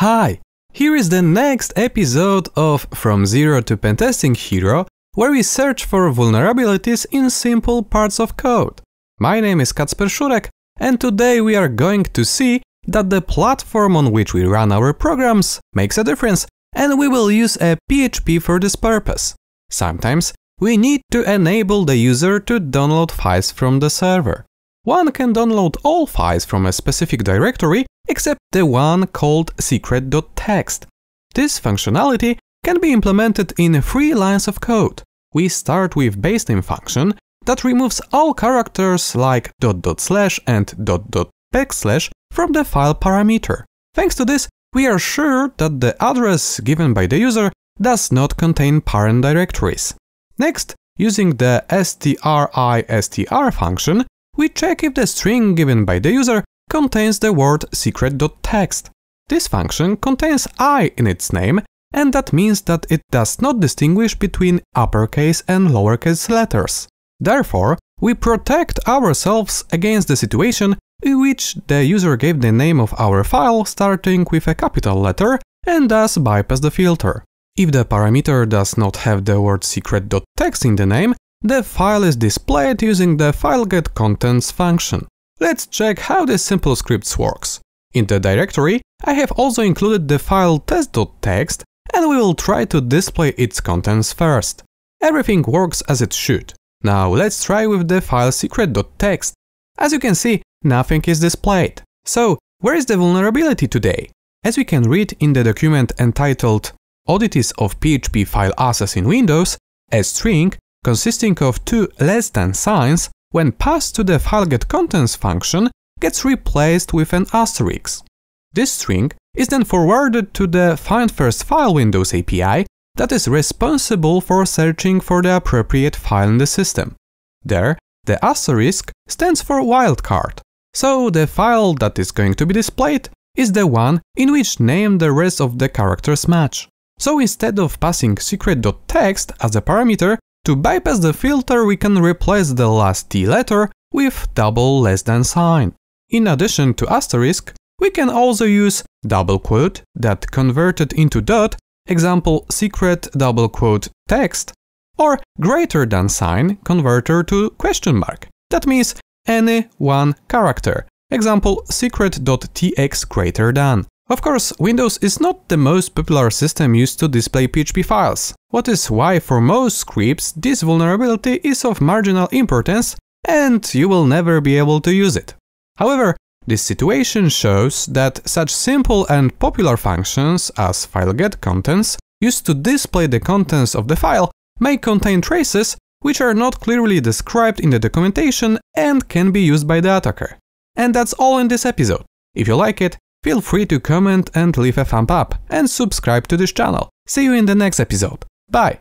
Hi! Here is the next episode of From Zero to Pentesting Hero, where we search for vulnerabilities in simple parts of code. My name is Kacper Shurek, and today we are going to see that the platform on which we run our programs makes a difference, and we will use a PHP for this purpose. Sometimes we need to enable the user to download files from the server. One can download all files from a specific directory except the one called secret.txt. This functionality can be implemented in three lines of code. We start with basename function that removes all characters like dot dot slash and dot dot backslash from the file parameter. Thanks to this, we are sure that the address given by the user does not contain parent directories. Next, using the stristr function, we check if the string given by the user contains the word secret.txt. This function contains i in its name, and that means that it does not distinguish between uppercase and lowercase letters. Therefore, we protect ourselves against the situation in which the user gave the name of our file starting with a capital letter and thus bypass the filter. If the parameter does not have the word secret.txt in the name, the file is displayed using the filegetContents function. Let's check how this simple script works. In the directory, I have also included the file test.txt and we will try to display its contents first. Everything works as it should. Now let's try with the file secret.txt. As you can see, nothing is displayed. So, where is the vulnerability today? As we can read in the document entitled Oddities of PHP File Access in Windows, a string consisting of two less than signs, when passed to the FileGetContents function, gets replaced with an asterisk. This string is then forwarded to the FindFirstFile Windows API that is responsible for searching for the appropriate file in the system. There, the asterisk stands for wildcard, so the file that is going to be displayed is the one in which name the rest of the characters match. So instead of passing Secret.txt as a parameter, to bypass the filter we can replace the last T letter with double less than sign. In addition to asterisk, we can also use double quote that converted into dot, example secret double quote text, or greater than sign converter to question mark. That means any one character, example secret.tx greater than. Of course, Windows is not the most popular system used to display PHP files. What is why for most scripts this vulnerability is of marginal importance and you will never be able to use it. However, this situation shows that such simple and popular functions as file_get_contents, contents used to display the contents of the file may contain traces which are not clearly described in the documentation and can be used by the attacker. And that's all in this episode. If you like it, Feel free to comment and leave a thumb up and subscribe to this channel. See you in the next episode. Bye!